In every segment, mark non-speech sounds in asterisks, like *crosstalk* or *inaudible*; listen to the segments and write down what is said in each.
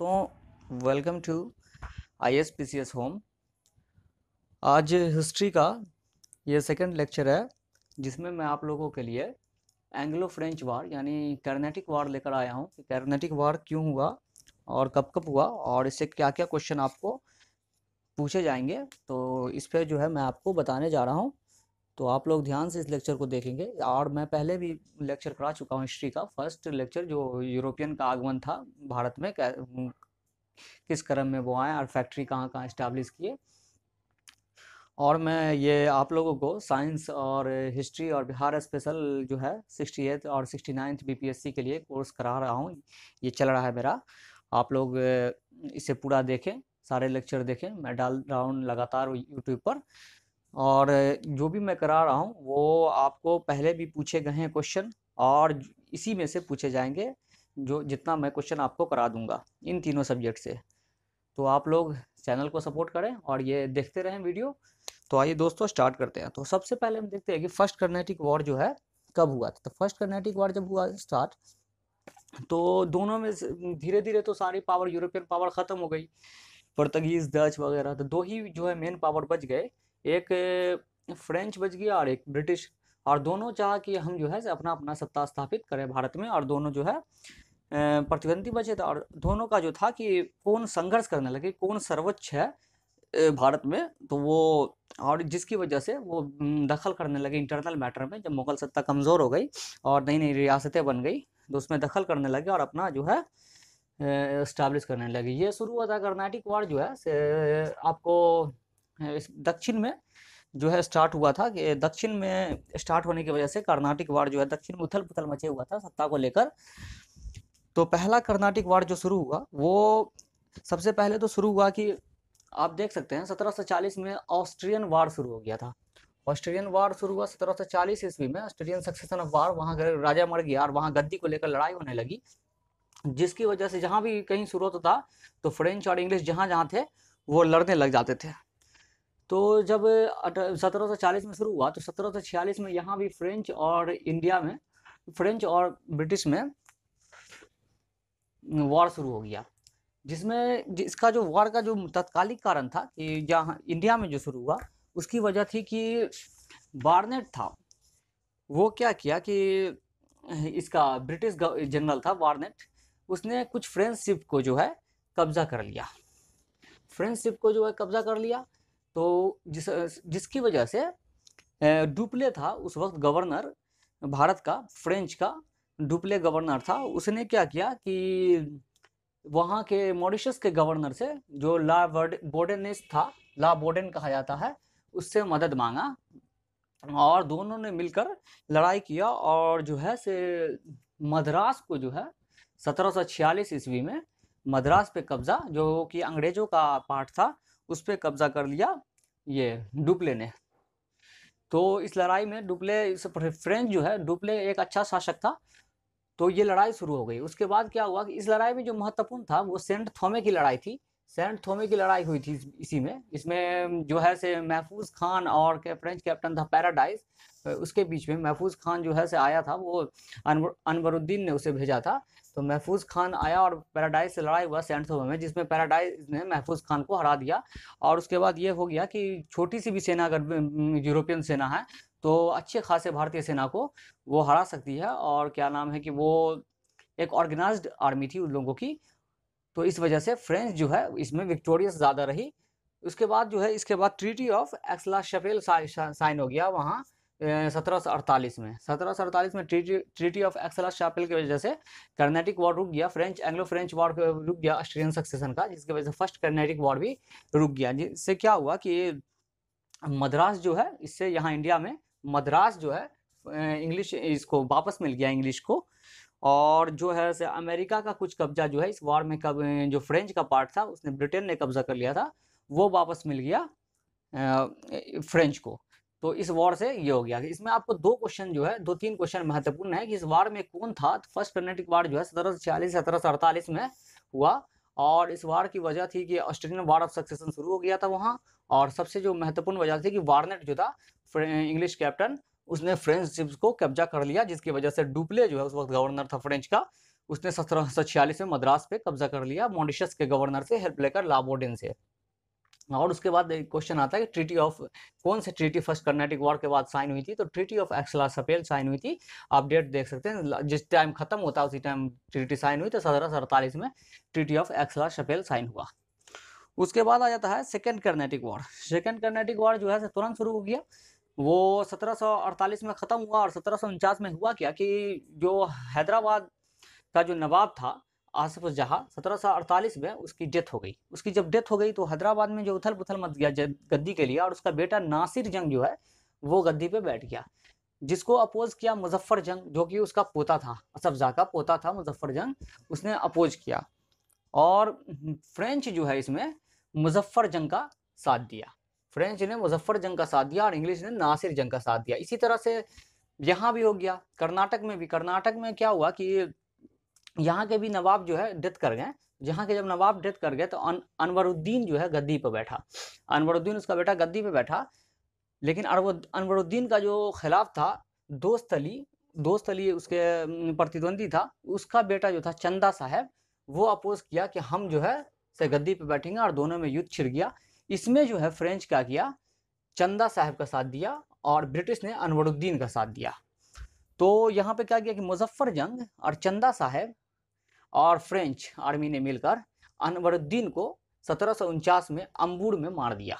दोस्तों welcome to I S P C S home आज history का ये सेकंड लेक्चर है जिसमें मैं आप लोगों के लिए एंग्लो फ्रेंच वार यानी कर्नेटिक वार लेकर आया हूँ कि कर्नेटिक वार क्यों हुआ और कब कब हुआ और इससे क्या क्या क्वेश्चन आपको पूछे जाएंगे तो इस पर जो है मैं आपको बताने जा रहा हूँ तो आप लोग ध्यान से इस लेक्चर को देखेंगे और मैं पहले भी लेक्चर करा चुका हूँ हिस्ट्री का फर्स्ट लेक्चर जो यूरोपियन का आगमन था भारत में किस क्रम में वो आए और फैक्ट्री कहाँ कहाँ इस्टेब्लिश किए और मैं ये आप लोगों को साइंस और हिस्ट्री और बिहार स्पेशल जो है सिक्सटी एथ और सिक्सटी नाइन्थ बी के लिए कोर्स करा रहा हूँ ये चल रहा है मेरा आप लोग इसे पूरा देखें सारे लेक्चर देखें मैं डाल रहा हूँ लगातार यूट्यूब पर और जो भी मैं करा रहा हूँ वो आपको पहले भी पूछे गए हैं क्वेश्चन और इसी में से पूछे जाएंगे जो जितना मैं क्वेश्चन आपको करा दूंगा इन तीनों सब्जेक्ट से तो आप लोग चैनल को सपोर्ट करें और ये देखते रहें वीडियो तो आइए दोस्तों स्टार्ट करते हैं तो सबसे पहले हम देखते हैं कि फर्स्ट कर्नेटिक वॉर जो है कब हुआ था तो फर्स्ट कर्नेटिक वॉर जब हुआ स्टार्ट तो दोनों में धीरे धीरे तो सारी पावर यूरोपियन पावर ख़त्म हो गई पुर्तगीज़ डच वगैरह तो दो ही जो है मेन पावर बच गए एक फ्रेंच बच गया और एक ब्रिटिश और दोनों चाह कि हम जो है अपना अपना सत्ता स्थापित करें भारत में और दोनों जो है प्रतिद्वंदी बचे थे और दोनों का जो था कि कौन संघर्ष करने लगे कौन सर्वोच्च है भारत में तो वो और जिसकी वजह से वो दखल करने लगे इंटरनल मैटर में जब मुगल सत्ता कमज़ोर हो गई और नई नई रियासतें बन गई तो उसमें दखल करने लगे और अपना जो है इस्टेब्लिश करने लगे ये शुरू हुआ था कर्नाटिक वार जो है आपको दक्षिण में जो है स्टार्ट हुआ था कि दक्षिण में स्टार्ट होने की वजह से कर्नाटिक वार जो है दक्षिण में उथल पुथल मचे हुआ था सत्ता को लेकर तो पहला कर्नाटिक वार जो शुरू हुआ वो सबसे पहले तो शुरू हुआ कि आप देख सकते हैं 1740 में ऑस्ट्रियन वार शुरू हो गया था ऑस्ट्रेलियन वार शुरू हुआ 1740 ईस्वी में ऑस्ट्रेलियन सक्सेशन ऑफ वार वहाँ राजा मर गया और वहाँ गद्दी को लेकर लड़ाई होने लगी जिसकी वजह से जहाँ भी कहीं शुरू होता था तो फ्रेंच और इंग्लिश जहाँ जहाँ थे वो लड़ने लग जाते थे तो जब सत्रह सौ चालीस में शुरू हुआ तो सत्रह सौ छियालीस में यहाँ भी फ्रेंच और इंडिया में फ्रेंच और ब्रिटिश में वॉर शुरू हो गया जिसमें इसका जो वॉर का जो तत्कालिक कारण था कि जहाँ इंडिया में जो शुरू हुआ उसकी वजह थी कि बारनेट था वो क्या किया कि इसका ब्रिटिश जनरल था बारनेट उसने कुछ फ्रेंच शिप को जो है कब्जा कर लिया फ्रेंच शिप को जो है कब्जा कर लिया तो जिस जिसकी वजह से डुपले था उस वक्त गवर्नर भारत का फ्रेंच का डुपले गवर्नर था उसने क्या किया कि वहाँ के मॉरिशस के गवर्नर से जो ला बोडेनिस था ला बोडेन कहा जाता है उससे मदद मांगा और दोनों ने मिलकर लड़ाई किया और जो है से मद्रास को जो है 1746 ईस्वी में मद्रास पे कब्जा जो कि अंग्रेजों का पार्ट था उस पर कब्जा कर लिया ये डुप्ले ने तो इस लड़ाई में डुप्ले इस फ्रेंच जो है डुप्ले एक अच्छा शासक था तो ये लड़ाई शुरू हो गई उसके बाद क्या हुआ कि इस लड़ाई में जो महत्वपूर्ण था वो सेंट थॉमे की लड़ाई थी सेंट थोमे की लड़ाई हुई थी इसी में इसमें जो है से महफूज खान और के फ्रेंच कैप्टन था पैराडाइज उसके बीच में महफूज खान जो है से आया था वो अनवरुद्दीन ने उसे भेजा था तो महफूज खान आया और पैराडाइज से लड़ाई हुआ सेंट थोमे में जिसमें पैराडाइज ने महफूज खान को हरा दिया और उसके बाद ये हो गया कि छोटी सी भी सेना अगर यूरोपियन सेना है तो अच्छे खासे भारतीय सेना को वो हरा सकती है और क्या नाम है कि वो एक ऑर्गेनाइज्ड आर्मी थी उन लोगों की तो इस वजह से फ्रेंच जो है इसमें विक्टोरियस ज़्यादा रही उसके बाद जो है इसके बाद treaty of Aix la Chapelle sign हो गया वहाँ सत्रह में सत्रह में treaty treaty of Aix la Chapelle की वजह से कर्नेटिक वॉर रुक गया फ्रेंच एंग्लो फ्रेंच वॉर रुक गया ऑस्ट्रियन सक्सेशन का जिसकी वजह से फर्स्ट कर्नेटिक वॉर भी रुक गया जिससे क्या हुआ कि मद्रास जो है इससे यहाँ इंडिया में मद्रास जो है इंग्लिश इसको वापस मिल गया इंग्लिश को और जो है से अमेरिका का कुछ कब्जा जो है इस वॉर में कब जो फ्रेंच का पार्ट था उसने ब्रिटेन ने कब्जा कर लिया था वो वापस मिल गया फ्रेंच को तो इस वॉर से ये हो गया इसमें आपको दो क्वेश्चन जो है दो तीन क्वेश्चन महत्वपूर्ण है कि इस वार में कौन था तो फर्स्ट कर्नेटिक वार जो है सत्रह सौ छियालीस सत्रह सौ अड़तालीस में हुआ और इस वार की वजह थी कि ऑस्ट्रेलियन वार ऑफ सक्सेशन शुरू हो गया था वहाँ और सबसे जो महत्वपूर्ण वजह थी कि वारनेट जो था इंग्लिश कैप्टन उसने फ्रेंच शिप्स को कब्जा कर लिया जिसकी वजह से डुप्ले जो है उस वक्त गवर्नर था फ्रेंच का उसने सत्रह सौ छियालीस में मद्रास पे कब्जा कर लिया मॉरिशस के गवर्नर से हेल्प लेकर लाबोडेन से और उसके बाद एक क्वेश्चन आता है कि ट्रीटी ऑफ कौन से ट्रीटी फर्स्ट कर्नाटिक वॉर के बाद साइन हुई थी तो treaty of Aix la Chapelle sign हुई थी आप डेट देख सकते हैं जिस टाइम खत्म होता है उसी टाइम ट्रीटी साइन हुई तो सत्रह सौ अड़तालीस में treaty of Aix la Chapelle sign हुआ उसके बाद आ जाता है second Carnatic war second Carnatic war जो है तुरंत शुरू हो गया वो 1748 में ख़त्म हुआ और सत्रह में हुआ क्या कि जो हैदराबाद का जो नवाब था आसफ जहाँ अड़तालीस में उसकी डेथ हो गई उसकी जब डेथ हो गई तो हैदराबाद में जो उथल पुथल मत गया गद्दी के लिए और उसका बेटा नासिर जंग जो है वो गद्दी पे बैठ गया जिसको अपोज किया मुजफ्फर जंग जो कि उसका पोता था असफजा का पोता था मुजफ्फर जंग उसने अपोज किया और फ्रेंच जो है इसमें मुजफ्फर जंग का साथ दिया फ्रेंच ने मुजफ्फर जंग का साथ दिया और इंग्लिश ने नासिर जंग का साथ दिया इसी तरह से यहाँ भी हो गया कर्नाटक में भी कर्नाटक में क्या हुआ कि यहाँ के भी नवाब जो है डेथ कर गए जहाँ के जब नवाब डेथ कर गए तो अन, अनवरुद्दीन जो है गद्दी पर बैठा अनवरुद्दीन उसका बेटा गद्दी पर बैठा लेकिन अनवरुद्दीन का जो खिलाफ था दोस्त अली दोस्त अली उसके प्रतिद्वंदी था उसका बेटा जो था चंदा साहब वो अपोज किया कि हम जो है से गद्दी पे बैठेंगे और दोनों में युद्ध छिड़ गया इसमें जो है फ्रेंच क्या किया चंदा साहब का साथ दिया और ब्रिटिश ने अनवरुद्दीन का साथ दिया तो यहाँ पे क्या किया कि मुजफ्फर जंग और चंदा साहब और फ्रेंच आर्मी ने मिलकर अनवरुद्दीन को सत्रह में अम्बूर में मार दिया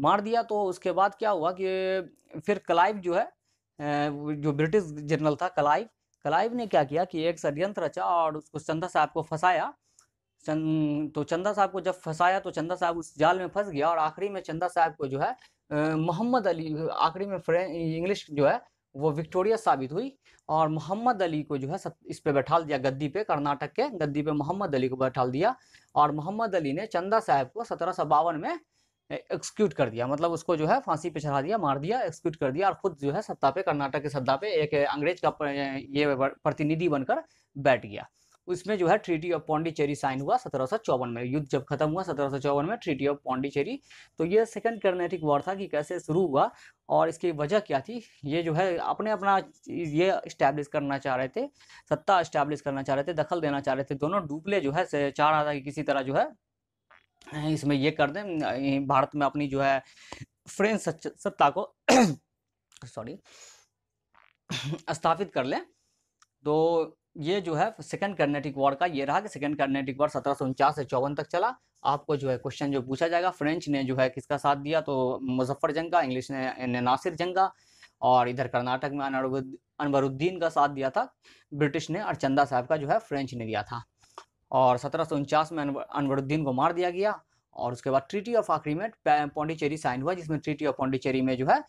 मार दिया तो उसके बाद क्या हुआ कि फिर क्लाइव जो है जो ब्रिटिश जनरल था क्लाइव क्लाइव ने क्या किया कि एक षडयंत्र रचा और उसको चंदा साहब को फंसाया चंद तो चंदा साहब को जब फंसाया तो चंदा साहब उस जाल में फंस गया और आखिरी में चंदा साहब को जो है मोहम्मद अली आखिरी में इंग्लिश जो है वो विक्टोरिया साबित हुई और मोहम्मद अली को जो है इस पे बैठा दिया गद्दी पे कर्नाटक के गद्दी पे मोहम्मद अली को बैठा दिया और मोहम्मद अली ने चंदा साहब को सत्रह में एक्सक्यूट कर दिया मतलब उसको जो है फांसी पे चढ़ा दिया मार दिया एक्सक्यूट कर दिया और खुद जो है सत्ता पे कर्नाटक के सत्ता पे एक अंग्रेज का ये प्रतिनिधि बनकर बैठ गया उसमें जो है ट्रीटी ऑफ पौंडीचेरी साइन हुआ सत्रह में युद्ध जब खत्म हुआ सत्रह में ट्रीटी ऑफ पौंडीचेरी तो ये सेकंड कर्नेटिक वॉर था कि कैसे शुरू हुआ और इसकी वजह क्या थी ये जो है अपने अपना ये इस्टेब्लिश करना चाह रहे थे सत्ता इस्टेब्लिश करना चाह रहे थे दखल देना चाह रहे थे दोनों डुबले जो है चाह रहा था कि किसी तरह जो है इसमें ये कर दें भारत में अपनी जो है फ्रेंच सत्ता को सॉरी *coughs* *coughs* स्थापित कर लें तो ये जो है सेकंड कर्नेटिक वॉर का ये रहा कि सेकंड कर्नेटिक वॉर सत्रह से चौवन तक चला आपको जो है क्वेश्चन जो पूछा जाएगा फ्रेंच ने जो है किसका साथ दिया तो मुजफ्फर जंग का इंग्लिश ने, ने नासिर जंग का और इधर कर्नाटक में अनवरुद्दीन का साथ दिया था ब्रिटिश ने और चंदा साहब का जो है फ्रेंच ने दिया था और सत्रह में अनवरुद्दीन को मार दिया गया और उसके बाद ट्रीटी ऑफ आखिरी में पौंडीचेरी साइन हुआ जिसमें ट्रीटी ऑफ पौंडीचेरी में जो है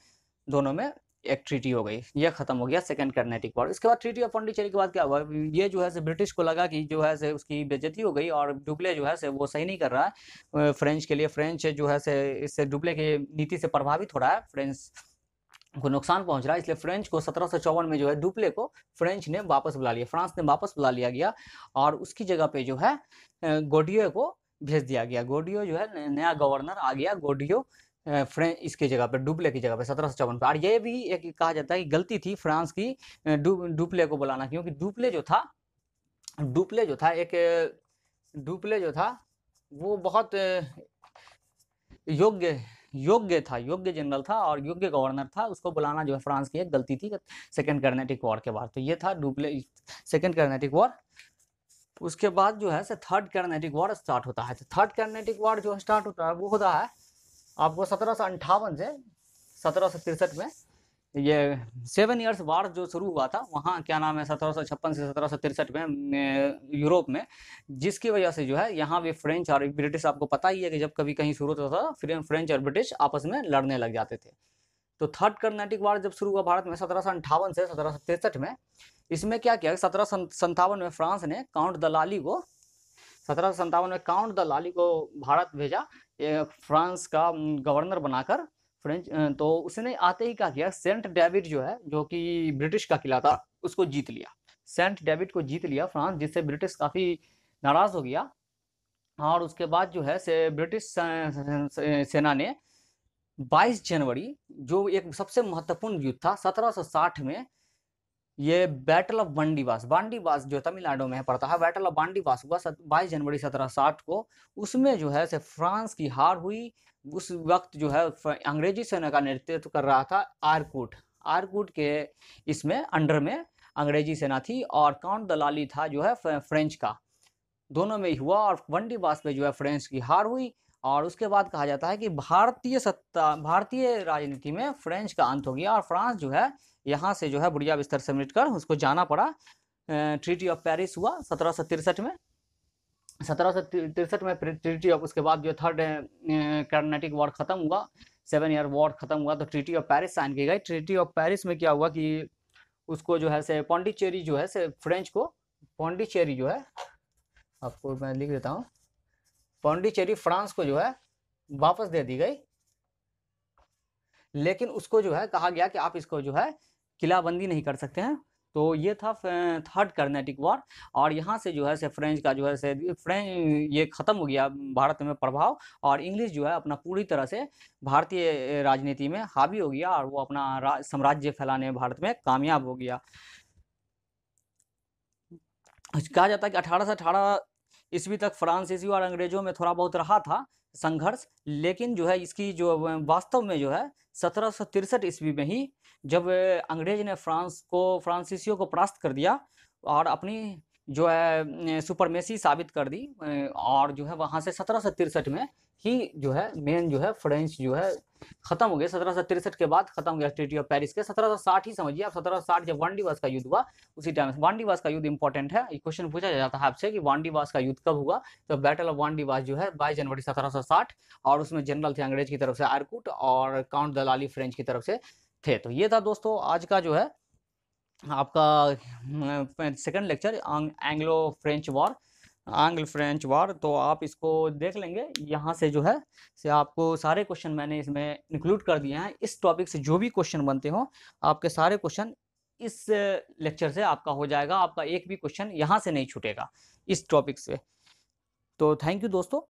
दोनों में एक ट्रीटी हो गई यह खत्म हो गया सेकंड कर्नेटिक वॉर इसके बाद ट्रीटी ऑफ पॉन्डिचेरी के बाद क्या हुआ ये जो है से ब्रिटिश को लगा कि जो है से उसकी बेजती हो गई और डुबले जो है से वो सही नहीं कर रहा है फ्रेंच के लिए फ्रेंच जो है से इससे डुबले की नीति से प्रभावित हो रहा है फ्रेंच को नुकसान पहुंच रहा है इसलिए फ्रेंच को सत्रह में जो है डुप्ले को फ्रेंच ने वापस बुला लिया फ्रांस ने वापस बुला लिया गया और उसकी जगह पे जो है गोडियो को भेज दिया गया गोडियो जो है नया गवर्नर आ गया गोडियो फ्रें इसके जगह पर डुबले की जगह पर सत्रह सौ चौवन पर और ये भी एक कहा जाता है कि गलती थी फ्रांस की डुपले को बुलाना क्योंकि डुपले जो था डुपले जो था एक डुपले जो था वो बहुत योग्य योग्य था योग्य जनरल था और योग्य गवर्नर था उसको बुलाना जो है फ्रांस की एक गलती थी सेकेंड कर्नेटिक वॉर के बाद तो ये था डुपले सेकेंड कर्नेटिक वॉर उसके बाद जो है से थर्ड कर्नेटिक वॉर स्टार्ट होता है तो थर्ड कर्नेटिक वॉर जो स्टार्ट होता है वो होता है आपको सत्रह सौ अंठावन से सत्रह सौ तिरसठ में ये सेवन ईयर्स वार जो शुरू हुआ था वहाँ क्या नाम है सत्रह सौ छप्पन से सत्रह सौ तिरसठ में यूरोप में जिसकी वजह से जो है यहाँ भी फ्रेंच और ब्रिटिश आपको पता ही है कि जब कभी कहीं शुरू होता था फिर फ्रेंच और ब्रिटिश आपस में लड़ने लग जाते थे तो थर्ड कर्नाटिक वार जब शुरू हुआ भारत में सत्रह सौ अंठावन से सत्रह सौ तिरसठ में इसमें क्या किया सत्रह संतावन में फ्रांस ने काउंट दलाली को सत्रह सौ में काउंट द लाली को भारत भेजा फ्रांस का गवर्नर बनाकर फ्रेंच तो उसने आते ही क्या किया सेंट डेविड जो है जो कि ब्रिटिश का किला था उसको जीत लिया सेंट डेविड को जीत लिया फ्रांस जिससे ब्रिटिश काफ़ी नाराज़ हो गया और उसके बाद जो है से ब्रिटिश सेना ने 22 जनवरी जो एक सबसे महत्वपूर्ण युद्ध था 1760 में ये बैटल ऑफ बांडीवास बांडीवास जो तमिलनाडु में पड़ता है बैटल ऑफ बांडीवास हुआ बाईस जनवरी सत्रह साठ को उसमें जो है से फ्रांस की हार हुई उस वक्त जो है अंग्रेजी सेना का नेतृत्व कर रहा था आरकूट आरकूट के इसमें अंडर में अंग्रेजी सेना थी और काउंट दलाली था जो है फ्रेंच का दोनों में ही हुआ और वनडीवास पे जो है फ्रेंच की हार हुई और उसके बाद कहा जाता है कि भारतीय सत्ता भारतीय राजनीति में फ्रेंच का अंत हो गया और फ्रांस जो है यहाँ से जो है बुढ़िया बिस्तर से मिट उसको जाना पड़ा ट्रीटी ऑफ पेरिस हुआ सत्रह में सत्रह सौ तिरसठ में ट्रीटी ऑफ उसके बाद जो थर्ड कर्नाटिक वॉर ख़त्म हुआ सेवन ईयर वॉर ख़त्म हुआ तो ट्रीटी ऑफ पेरिस साइन की गई ट्रीटी ऑफ पेरिस में क्या हुआ कि उसको जो है से पौंडीचेरी जो है से फ्रेंच को पौंडीचेरी जो है आपको मैं लिख देता हूँ पौंडीचेरी फ्रांस को जो है वापस दे दी गई लेकिन उसको जो है कहा गया कि आप इसको जो है किलाबंदी नहीं कर सकते हैं तो ये था थर्ड कर्नेटिक वॉर और यहाँ से जो है से फ्रेंच का जो है से फ्रेंच ये ख़त्म हो गया भारत में प्रभाव और इंग्लिश जो है अपना पूरी तरह से भारतीय राजनीति में हावी हो गया और वो अपना साम्राज्य फैलाने भारत में कामयाब हो गया कहा जाता है कि अठारह अठारह ईस्वी तक फ्रांसीसियों और अंग्रेजों में थोड़ा बहुत रहा था संघर्ष लेकिन जो है इसकी जो वास्तव में जो है सत्रह सौ तिरसठ ईस्वी में ही जब अंग्रेज ने फ्रांस को फ्रांसीसियों को परास्त कर दिया और अपनी जो है सुपरमेसी साबित कर दी और जो है वहाँ से सत्रह सौ तिरसठ में ही जो है मेन जो है फ्रेंच जो है खत्म हो गए सत्रह सौ तिरसठ के बाद खत्म हो गया ट्रीटी ऑफ पेरिस के सत्रह सौ साठ ही समझिए आप सत्रह सौ साठ जब वांडीवास का युद्ध हुआ उसी टाइम वांडीवास का युद्ध इंपॉर्टेंट है क्वेश्चन पूछा जाता है आपसे कि वांडीवास का युद्ध कब हुआ तो बैटल ऑफ वांडीवास जो है बाईस जनवरी सत्रह सौ साठ और उसमें जनरल थे अंग्रेज की तरफ से आरकुट और काउंट दलाली फ्रेंच की तरफ से थे तो ये था दोस्तों आज का जो है आपका second lecture Anglo French war Anglo French war तो आप इसको देख लेंगे यहाँ से जो है से आपको सारे क्वेश्चन मैंने इसमें इंक्लूड कर दिए हैं इस टॉपिक से जो भी क्वेश्चन बनते हो आपके सारे क्वेश्चन इस लेक्चर से आपका हो जाएगा आपका एक भी क्वेश्चन यहाँ से नहीं छूटेगा इस टॉपिक से तो थैंक यू दोस्तों